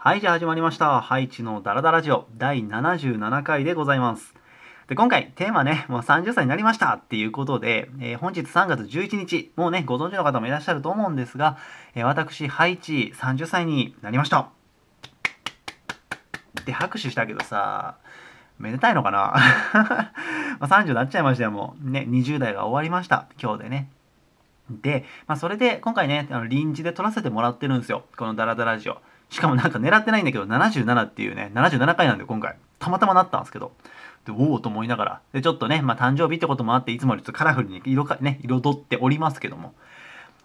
はい、じゃあ始まりました。ハイチのダラダラジオ第77回でございます。で今回テーマね、もう30歳になりましたっていうことで、えー、本日3月11日、もうね、ご存知の方もいらっしゃると思うんですが、えー、私、ハイチ30歳になりました。って拍手したけどさ、めでたいのかな ま ?30 になっちゃいましたよ、もう。ね、20代が終わりました。今日でね。で、まあ、それで今回ね、あの臨時で撮らせてもらってるんですよ。このダラダラジオ。しかもなんか狙ってないんだけど、77っていうね、77回なんで今回、たまたまなったんですけど、で、おおと思いながら、で、ちょっとね、まあ誕生日ってこともあって、いつもよりちょっとカラフルに色か、ね、彩っておりますけども、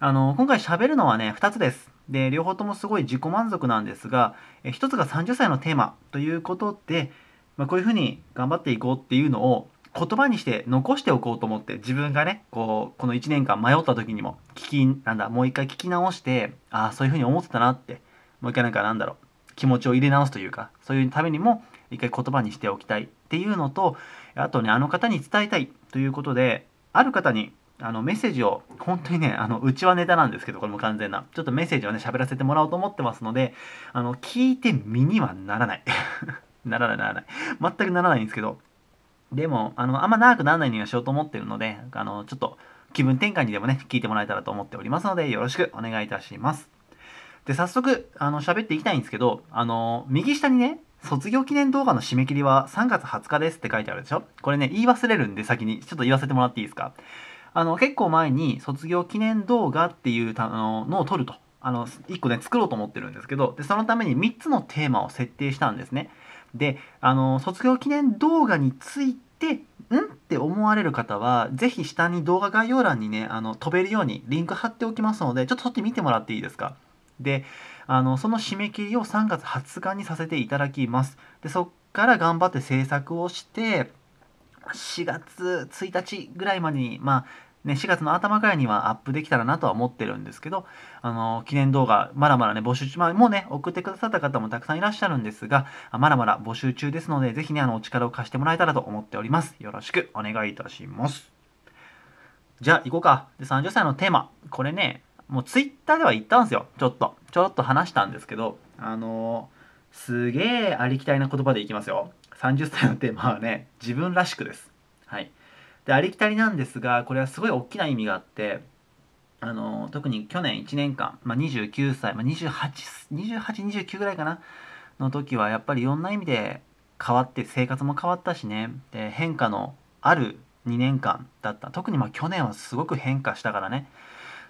あの、今回喋るのはね、2つです。で、両方ともすごい自己満足なんですが、え1つが30歳のテーマということで、まあ、こういうふうに頑張っていこうっていうのを、言葉にして残しておこうと思って自分がねこうこの1年間迷った時にも聞きなんだもう一回聞き直してああそういうふうに思ってたなってもう一回なんかなんだろう、気持ちを入れ直すというか、そういうためにも、一回言葉にしておきたいっていうのと、あとね、あの方に伝えたいということで、ある方にあのメッセージを、本当にね、あの、うちはネタなんですけど、これも完全な。ちょっとメッセージをね、喋らせてもらおうと思ってますので、あの、聞いて身にはならない。ならない、ならない。全くならないんですけど、でも、あの、あんま長くならないようにしようと思ってるので、あの、ちょっと気分転換にでもね、聞いてもらえたらと思っておりますので、よろしくお願いいたします。で、早速、あの、喋っていきたいんですけど、あの、右下にね、卒業記念動画の締め切りは3月20日ですって書いてあるでしょこれね、言い忘れるんで先に、ちょっと言わせてもらっていいですかあの、結構前に卒業記念動画っていうあののを撮ると。あの、1個ね、作ろうと思ってるんですけど、で、そのために3つのテーマを設定したんですね。で、あの、卒業記念動画について、んって思われる方は、ぜひ下に動画概要欄にね、あの、飛べるようにリンク貼っておきますので、ちょっとそっち見てもらっていいですかであのその締め切りを3月20日にさせていただきますでそっから頑張って制作をして4月1日ぐらいまでにまあね、4月の頭ぐらいにはアップできたらなとは思ってるんですけど、あの、記念動画、まだまだね、募集中、まあ、もうね、送ってくださった方もたくさんいらっしゃるんですが、まだまだ募集中ですので、ぜひね、あの、お力を貸してもらえたらと思っております。よろしくお願いいたします。じゃあ、行こうか。で、30歳のテーマ。これね、もうツイッターでは言ったんですよちょっとちょっと話したんですけどあのー、すげえありきたりな言葉でいきますよ30歳のテーマはね自分らしくですはいでありきたりなんですがこれはすごい大きな意味があってあのー、特に去年1年間、まあ、29歳、まあ28、2829ぐらいかなの時はやっぱりいろんな意味で変わって生活も変わったしねで変化のある2年間だった特にまあ去年はすごく変化したからね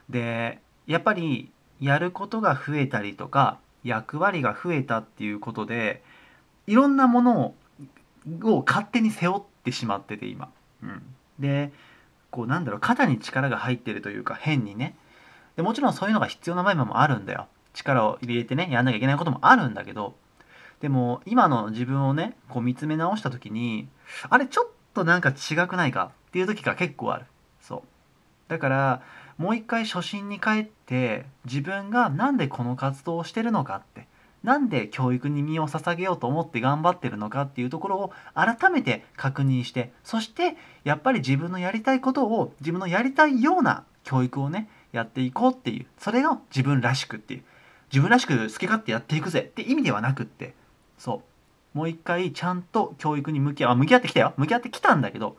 でやっぱりやることが増えたりとか役割が増えたっていうことでいろんなものを勝手に背負ってしまってて今。うん、でこうなんだろう肩に力が入ってるというか変にねでもちろんそういうのが必要な場合もあるんだよ力を入れてねやんなきゃいけないこともあるんだけどでも今の自分をねこう見つめ直した時にあれちょっとなんか違くないかっていう時が結構あるそうだからもう一回初心に帰って自分が何でこの活動をしてるのかってなんで教育に身を捧げようと思って頑張ってるのかっていうところを改めて確認してそしてやっぱり自分のやりたいことを自分のやりたいような教育をねやっていこうっていうそれが自分らしくっていう自分らしく好き勝手やっていくぜって意味ではなくってそうもう一回ちゃんと教育に向き合向き合ってきたよ向き合ってきたんだけど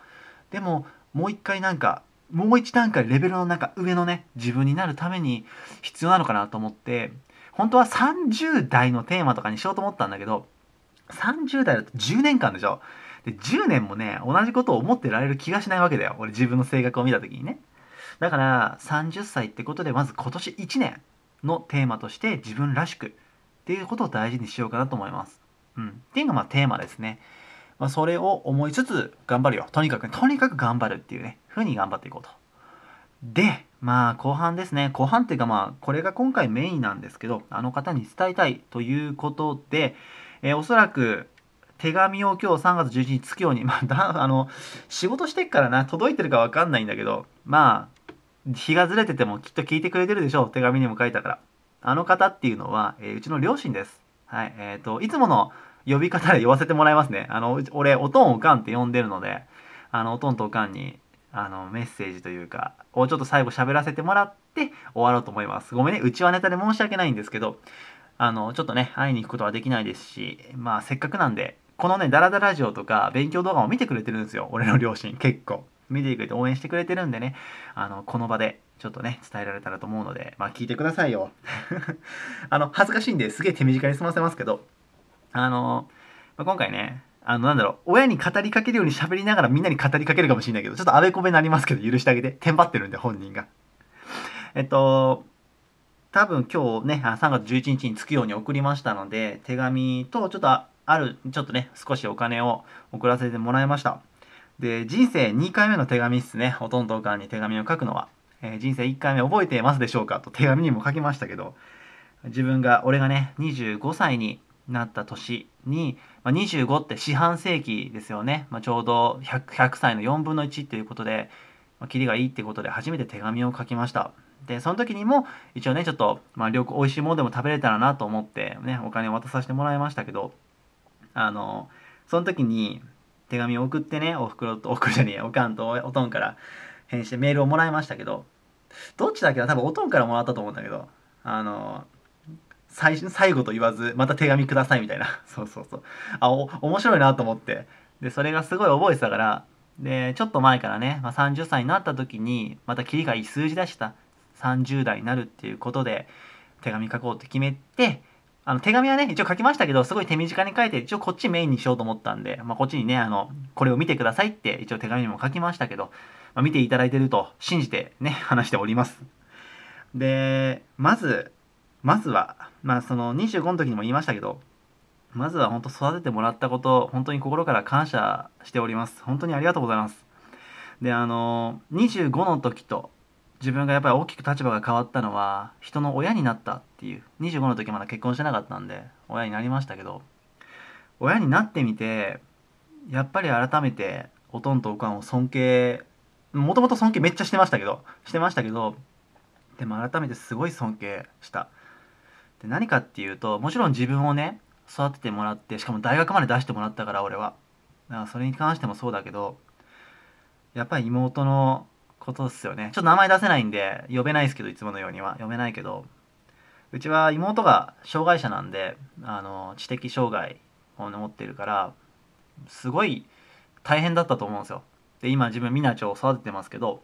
でももう一回なんかもう一段階レベルの中上のね自分になるために必要なのかなと思って本当は30代のテーマとかにしようと思ったんだけど30代だと10年間でしょで10年もね同じことを思ってられる気がしないわけだよ俺自分の性格を見た時にねだから30歳ってことでまず今年1年のテーマとして自分らしくっていうことを大事にしようかなと思います。うん、っていうのがまあテーマですね。まあ、それを思いつつ頑張るよ。とにかく、とにかく頑張るっていうね。ふうに頑張っていこうと。で、まあ後半ですね。後半っていうかまあこれが今回メインなんですけど、あの方に伝えたいということで、えー、おそらく手紙を今日3月11日月曜に、まあ、だ あの仕事してっからな、届いてるかわかんないんだけど、まあ日がずれててもきっと聞いてくれてるでしょう。手紙にも書いたから。あの方っていうのは、えー、うちの両親です。はい。えっ、ー、と、いつもの呼び方で呼ばせてもらいますね。あの、俺、おとんおかんって呼んでるので、あの、おとんとおかんにあのメッセージというかをちょっと最後喋らせてもらって終わろうと思いますごめんねうちはネタで申し訳ないんですけどあのちょっとね会いに行くことはできないですしまあせっかくなんでこのねダラダラジオとか勉強動画も見てくれてるんですよ俺の両親結構見てくれて応援してくれてるんでねあのこの場でちょっとね伝えられたらと思うのでまあ聞いてくださいよ あの恥ずかしいんですげえ手短に済ませますけどあの、まあ、今回ねあの、なんだろう、親に語りかけるように喋りながらみんなに語りかけるかもしれないけど、ちょっとあべこべになりますけど、許してあげて。テンパってるんで、本人が。えっと、多分今日ね、3月11日に着くように送りましたので、手紙と、ちょっとある、ちょっとね、少しお金を送らせてもらいました。で、人生2回目の手紙っすね。ほとんどんに手紙を書くのは。えー、人生1回目覚えてますでしょうかと手紙にも書きましたけど、自分が、俺がね、25歳になった年に、まあ、25って四半世紀ですよね、まあ、ちょうど 100, 100, 歳の4分の1ということで、まあ、キリがいいってことで初めて手紙を書きましたでその時にも一応ねちょっと、まあ、旅行おいしいものでも食べれたらなと思ってねお金を渡させてもらいましたけどあのその時に手紙を送ってねおふくろとおふくろじゃねえおかんとおとんから返信メールをもらいましたけどどっちだっけな多分おとんからもらったと思うんだけどあの最最後と言わず、また手紙くださいみたいな。そうそうそう。あ、お、面白いなと思って。で、それがすごい覚えてたから、で、ちょっと前からね、まあ、30歳になった時に、また切りがいい数字出した。30代になるっていうことで、手紙書こうって決めて、あの手紙はね、一応書きましたけど、すごい手短に書いて、一応こっちメインにしようと思ったんで、まあ、こっちにね、あの、これを見てくださいって一応手紙にも書きましたけど、まあ、見ていただいてると信じてね、話しております。で、まず、まずは、まあ、その25の時にも言いましたけど、まずは本当育ててもらったこと、本当に心から感謝しております。本当にありがとうございます。で、あの、25の時と自分がやっぱり大きく立場が変わったのは、人の親になったっていう、25の時まだ結婚してなかったんで、親になりましたけど、親になってみて、やっぱり改めて、おとんとおかんを尊敬、もともと尊敬めっちゃしてましたけど、してましたけど、でも改めてすごい尊敬した。で何かっていうともちろん自分をね育ててもらってしかも大学まで出してもらったから俺はだからそれに関してもそうだけどやっぱり妹のことっすよねちょっと名前出せないんで呼べないですけどいつものようには呼べないけどうちは妹が障害者なんであの知的障害を持ってるからすごい大変だったと思うんですよで今自分みなちを育ててますけど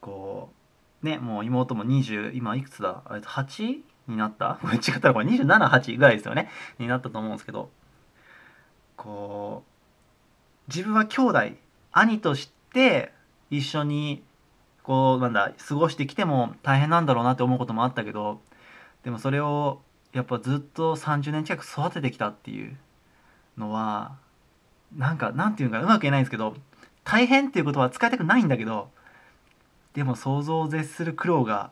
こうねもう妹も20今いくつだ 8? になったこれ 違ったらこれ27、8ぐらいですよね。になったと思うんですけど、こう、自分は兄弟、兄として一緒に、こう、なんだ、過ごしてきても大変なんだろうなって思うこともあったけど、でもそれを、やっぱずっと30年近く育ててきたっていうのは、なんか、なんていうか、うまく言えないんですけど、大変っていうことは使いたくないんだけど、でも想像を絶する苦労が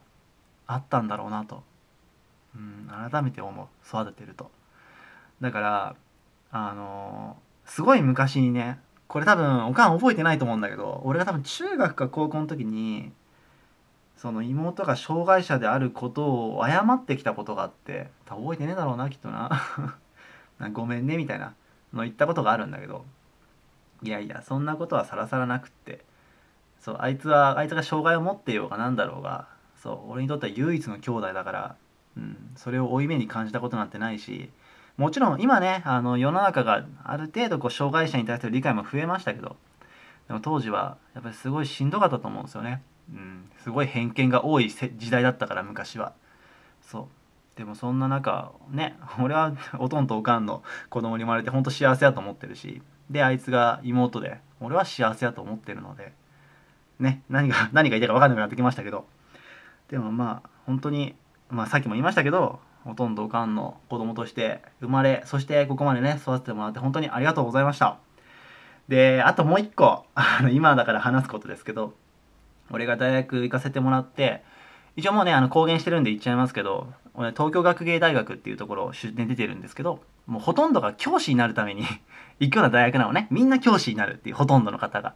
あったんだろうなとうん改めて思う育ててるとだからあのー、すごい昔にねこれ多分おかん覚えてないと思うんだけど俺が多分中学か高校の時にその妹が障害者であることを謝ってきたことがあって多分覚えてねえだろうなきっとな ごめんねみたいなの言ったことがあるんだけどいやいやそんなことはさらさらなくってそうあいつはあいつが障害を持ってようがなんだろうがそう俺にとっては唯一の兄弟だからうん、それを負い目に感じたことなんてないしもちろん今ねあの世の中がある程度こう障害者に対する理解も増えましたけどでも当時はやっぱりすごいしんどかったと思うんですよね、うん、すごい偏見が多い時代だったから昔はそうでもそんな中ね俺はおとんとおかんの子供に生まれてほんと幸せやと思ってるしであいつが妹で俺は幸せやと思ってるのでね何が何が言いたいか分かんなくなってきましたけどでもまあ本当にまあ、さっきも言いましたけどほとんどおかんの子供として生まれそしてここまでね育ててもらって本当にありがとうございましたであともう一個あの今だから話すことですけど俺が大学行かせてもらって一応もうねあの公言してるんで言っちゃいますけど俺東京学芸大学っていうところ出店出てるんですけどもうほとんどが教師になるために行くような大学なのねみんな教師になるっていうほとんどの方が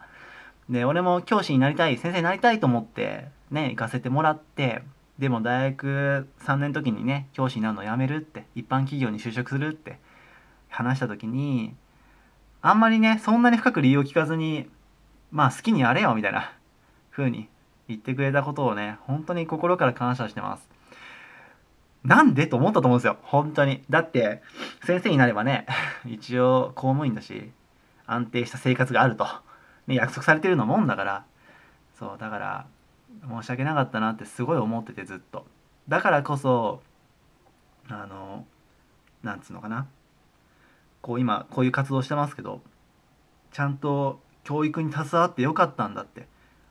で俺も教師になりたい先生になりたいと思ってね行かせてもらってでも大学3年の時にね教師になるのやめるって一般企業に就職するって話した時にあんまりねそんなに深く理由を聞かずにまあ好きにやれよみたいな風に言ってくれたことをね本当に心から感謝してます。なんでと思ったと思うんですよ本当に。だって先生になればね一応公務員だし安定した生活があると、ね、約束されてるのもんだからそうだから申し訳なかったなってすごい思っててずっとだからこそあのなんつうのかなこう今こういう活動してますけどちゃんと教育に携わってよかったんだって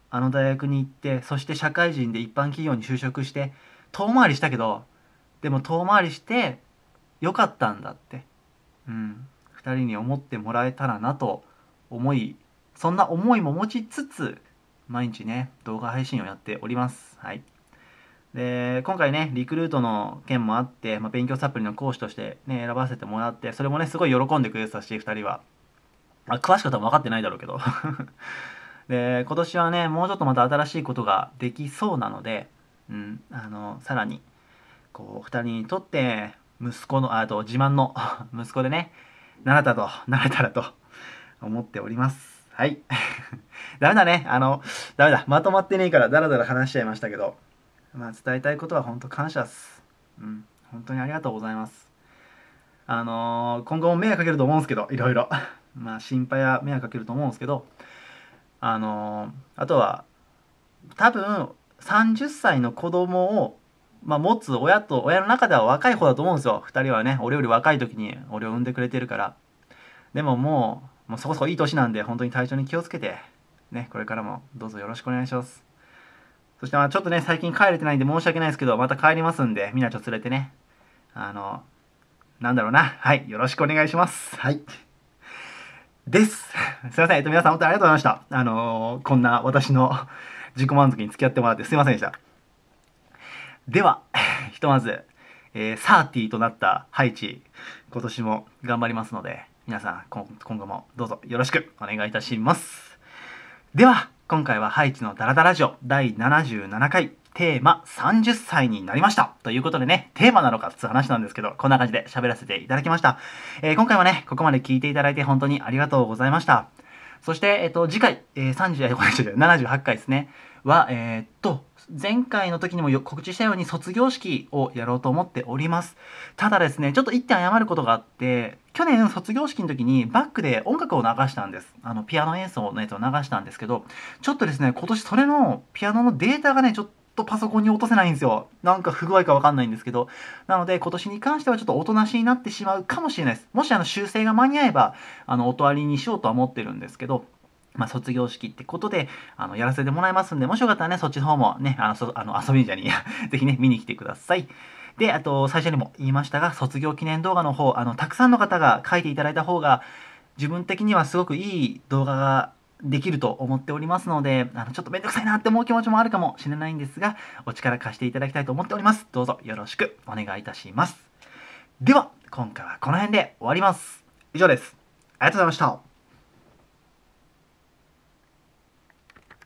あの大学に行ってそして社会人で一般企業に就職して遠回りしたけどでも遠回りしてよかったんだってうん2人に思ってもらえたらなと思いそんな思いも持ちつつ毎日ね、動画配信をやっております。はい。で、今回ね、リクルートの件もあって、まあ、勉強サプリの講師としてね、選ばせてもらって、それもね、すごい喜んでくれてたし、2人は。あ詳しくは多分分かってないだろうけど。で、今年はね、もうちょっとまた新しいことができそうなので、うん、あの、さらに、こう、2人にとって、息子の、あと、自慢の 息子でね、なれたと、なれたらと思っております。はい。ダメだね。あの、ダメだ。まとまってねえから、だらだら話しちゃいましたけど。まあ、伝えたいことは本当感謝っす。うん。本当にありがとうございます。あのー、今後も迷惑かけると思うんですけど、いろいろ。まあ、心配や迷惑かけると思うんですけど、あのー、あとは、多分、30歳の子供を、まあ、持つ親と、親の中では若い方だと思うんですよ。2人はね、俺より若い時に俺を産んでくれてるから。でももう、もうそこそこいい年なんで、本当に体調に気をつけて、ね、これからもどうぞよろしくお願いします。そして、まあちょっとね、最近帰れてないんで申し訳ないですけど、また帰りますんで、みなちょっと連れてね、あの、なんだろうな、はい、よろしくお願いします。はい。です。すいません。えっと、皆さん本当にありがとうございました。あのー、こんな私の自己満足に付き合ってもらってすいませんでした。では、ひとまず、えー、30となったハイチ、今年も頑張りますので、皆さん今後もどうぞよろしくお願いいたしますでは今回はハイチのダラダラジオ第77回テーマ30歳になりましたということでね、テーマなのかって話なんですけど、こんな感じで喋らせていただきました、えー、今回はね、ここまで聞いていただいて本当にありがとうございました。そして、えっと、次回、えー、30、え、78回ですね。は、えー、っと、前回の時にも告知したように卒業式をやろうと思っております。ただですね、ちょっと一点謝ることがあって、去年卒業式の時にバックで音楽を流したんです。あの、ピアノ演奏のやつを流したんですけど、ちょっとですね、今年それのピアノのデータがね、ちょっとパソコンに落とせないんですよ。なんか不具合かわかんないんですけど。なので、今年に関してはちょっとおとなしになってしまうかもしれないです。もしあの修正が間に合えば、あの、音ありにしようとは思ってるんですけど、まあ、卒業式ってことで、あの、やらせてもらいますんで、もしよかったらね、そっちの方もね、あの、そあの遊びにじゃに、ぜひね、見に来てください。で、あと、最初にも言いましたが、卒業記念動画の方、あの、たくさんの方が書いていただいた方が、自分的にはすごくいい動画ができると思っておりますので、あの、ちょっとめんどくさいなって思う気持ちもあるかもしれないんですが、お力貸していただきたいと思っております。どうぞよろしくお願いいたします。では、今回はこの辺で終わります。以上です。ありがとうございました。